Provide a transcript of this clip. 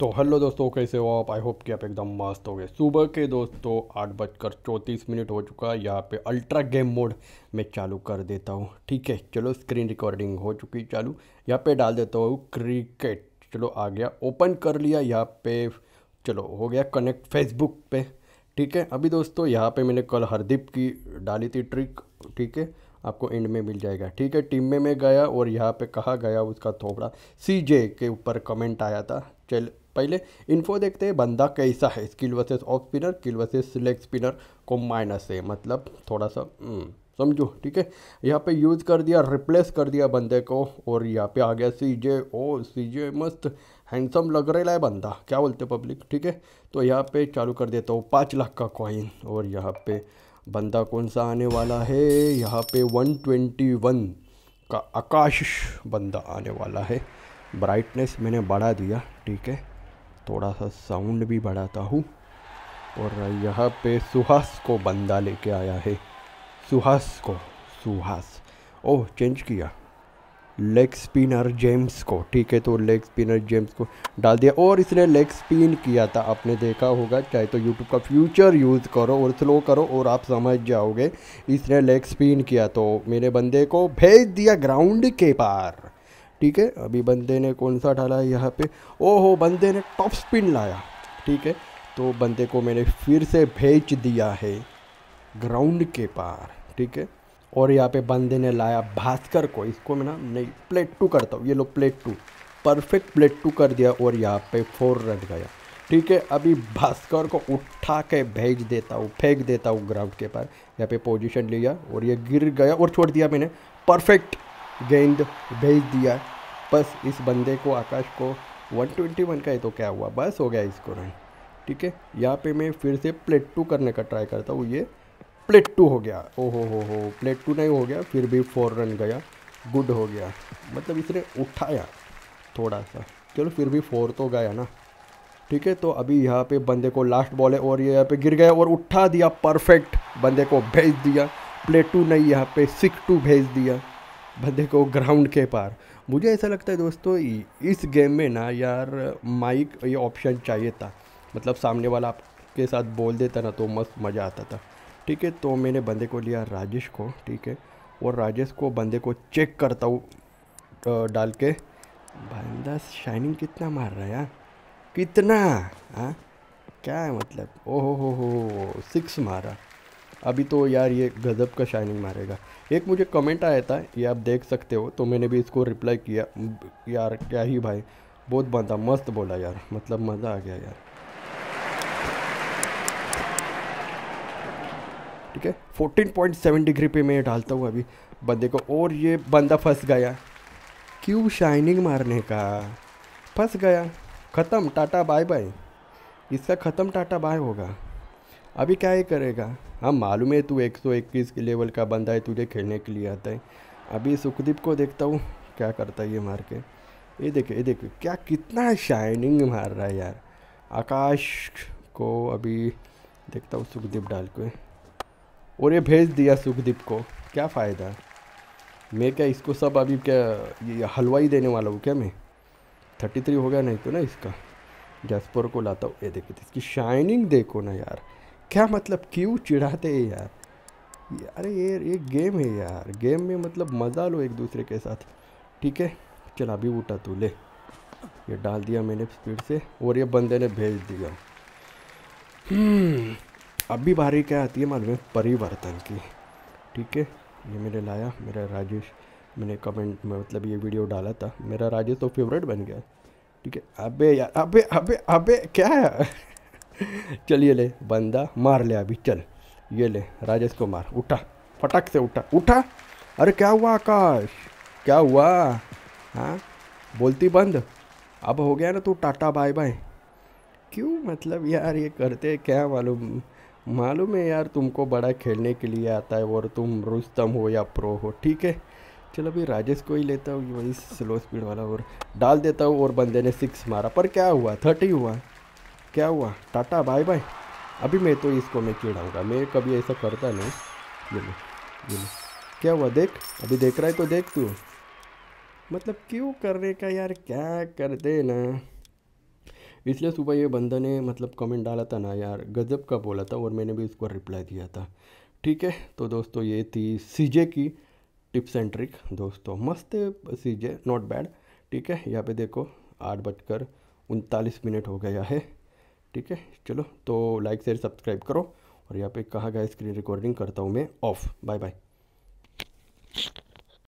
तो हेलो दोस्तों कैसे हो आप आई होप कि आप एकदम मस्त हो गए सुबह के दोस्तों आठ बजकर चौंतीस मिनट हो चुका है यहाँ पे अल्ट्रा गेम मोड मैं चालू कर देता हूँ ठीक है चलो स्क्रीन रिकॉर्डिंग हो चुकी चालू यहाँ पे डाल देता हूँ क्रिकेट चलो आ गया ओपन कर लिया यहाँ पे चलो हो गया कनेक्ट फेसबुक पे ठीक है अभी दोस्तों यहाँ पर मैंने कल हरदीप की डाली थी ट्रिक ठीक है आपको एंड में मिल जाएगा ठीक है टीम में मैं गया और यहाँ पे कहा गया उसका थोपड़ा सीजे के ऊपर कमेंट आया था चल पहले इन्फो देखते हैं बंदा कैसा है skill versus off spinner kill versus leg spinner को माइनस है मतलब थोड़ा सा हम्म, समझो ठीक है यहाँ पे यूज़ कर दिया रिप्लेस कर दिया बंदे को और यहाँ पे आ गया सी जे ओ सी जे मस्त हैंडसम लग रहा है बंदा क्या बोलते पब्लिक ठीक है तो यहाँ पे चालू कर देता हूँ पाँच लाख का कॉइन और यहाँ पे बंदा कौन सा आने वाला है यहाँ पे वन ट्वेंटी वन का आकाश बंदा आने वाला है ब्राइटनेस मैंने बढ़ा दिया ठीक है थोड़ा सा साउंड भी बढ़ाता हूँ और यहाँ पे सुहास को बंदा लेके आया है सुहास को सुहास ओह चेंज किया लेग स्पिनर जेम्स को ठीक है तो लेग स्पिनर जेम्स को डाल दिया और इसने लेग स्पिन किया था आपने देखा होगा चाहे तो यूट्यूब का फ्यूचर यूज़ करो और स्लो करो और आप समझ जाओगे इसने लेग स्पिन किया तो मेरे बंदे को भेज दिया ग्राउंड के पार ठीक है अभी बंदे ने कौन सा डाला है यहाँ पे ओहो बंदे ने टॉप स्पिन लाया ठीक है तो बंदे को मैंने फिर से भेज दिया है ग्राउंड के पार ठीक है और यहाँ पे बंदे ने लाया भास्कर को इसको मैं ना नहीं प्लेट टू करता हूँ ये लो plate two perfect plate two कर दिया और यहाँ पे फोर रन गया ठीक है अभी भास्कर को उठा के भेज देता हूँ फेंक देता हूँ ग्राउंड के पार यहाँ पे पोजीशन लिया और ये गिर गया और छोड़ दिया मैंने परफेक्ट गेंद भेज दिया बस इस बंदे को आकाश को 121 का ही तो क्या हुआ बस हो गया इसको रन ठीक है यहाँ पे मैं फिर से प्लेट टू करने का ट्राई करता हूँ ये प्लेट टू हो गया ओ हो हो हो प्लेट टू नहीं हो गया फिर भी फोर रन गया गुड हो गया मतलब इसने उठाया थोड़ा सा चलो फिर भी फोर तो गया ना ठीक है तो अभी यहाँ पे बंदे को लास्ट बॉल है और ये यहाँ पे गिर गया और उठा दिया परफेक्ट बंदे को भेज दिया प्लेट टू नहीं यहाँ पे सिक्स टू भेज दिया बंदे को ग्राउंड के पार मुझे ऐसा लगता है दोस्तों इस गेम में ना यार माइक ये ऑप्शन चाहिए था मतलब सामने वाला आपके साथ बोल देता ना तो मस्त मज़ा आता था ठीक है तो मैंने बंदे को लिया राजेश को ठीक है और राजेश को बंदे को चेक करता हूँ तो डाल के बंदा शाइनिंग कितना मार रहा है यार कितना हाँ क्या है मतलब ओहो हो हो सिक्स मारा अभी तो यार ये गज़ब का शाइनिंग मारेगा एक मुझे कमेंट आया था ये आप देख सकते हो तो मैंने भी इसको रिप्लाई किया यार क्या ही भाई बहुत बंदा मस्त बोला यार मतलब मज़ा आ गया यार ठीक है 14.7 डिग्री पे मैं डालता हूँ अभी बंदे को और ये बंदा फंस गया क्यों शाइनिंग मारने का फंस गया ख़त्म टाटा बाय बाय इसका ख़त्म टाटा बाय होगा अभी क्या ही करेगा हाँ मालूम है तू 121 के लेवल का बंदा है तुझे खेलने के लिए आता है अभी सुखदीप को देखता हूँ क्या करता है ये मार के ये देखे ये देखे क्या कितना शाइनिंग मार रहा है यार आकाश को अभी देखता हूँ सुखदीप डाल के और ये भेज दिया सुखदीप को क्या फ़ायदा मैं क्या इसको सब अभी क्या ये हलवा ही देने वाला हूँ क्या मैं थर्टी थ्री हो गया नहीं तो ना इसका जसपुर को लाता हूँ ये देखे इसकी शाइनिंग देखो ना यार क्या मतलब क्यों चिढ़ाते हैं यार अरे ये ये गेम है यार गेम में मतलब मज़ा लो एक दूसरे के साथ ठीक है चल अभी उठा तू ले ये डाल दिया मैंने स्पीड से और ये बंदे ने भेज दिया हम्म, अभी बारी क्या आती है मालूम है परिवर्तन की ठीक है ये मैंने लाया मेरा राजेश मैंने कमेंट में मतलब ये वीडियो डाला था मेरा राजेश तो फेवरेट बन गया ठीक है अबे यार अबे अबे अबे क्या है चल ये ले बंदा मार ले अभी चल ये ले राजेश को मार उठा फटक से उठा उठा अरे क्या हुआ आकाश क्या हुआ हाँ बोलती बंद अब हो गया ना तू टाटा बाय बाय क्यों मतलब यार ये करते क्या मालूम मालूम है यार तुमको बड़ा खेलने के लिए आता है और तुम रुस्तम हो या प्रो हो ठीक है चलो अभी राजेश को ही लेता हूँ वही स्लो स्पीड वाला और डाल देता हूँ और बंदे ने सिक्स मारा पर क्या हुआ थर्टी हुआ क्या हुआ टाटा बाय बाय अभी मैं तो इसको मैं चिढ़ाऊँगा मैं कभी ऐसा करता नहीं ये ये क्या हुआ देख अभी देख रहा है तो देख तू मतलब क्यों करने का यार क्या कर देना इसलिए सुबह ये बंदा ने मतलब कमेंट डाला था ना यार गज़ब का बोला था और मैंने भी उसको रिप्लाई दिया था ठीक है तो दोस्तों ये थी सीजे की टिप्स एंड ट्रिक दोस्तों मस्त सीजे नॉट बैड ठीक है यहाँ पे देखो आठ बजकर उनतालीस मिनट हो गया है ठीक है चलो तो लाइक शेयर सब्सक्राइब करो और यहाँ पे कहा गया स्क्रीन रिकॉर्डिंग करता हूँ मैं ऑफ बाय बाय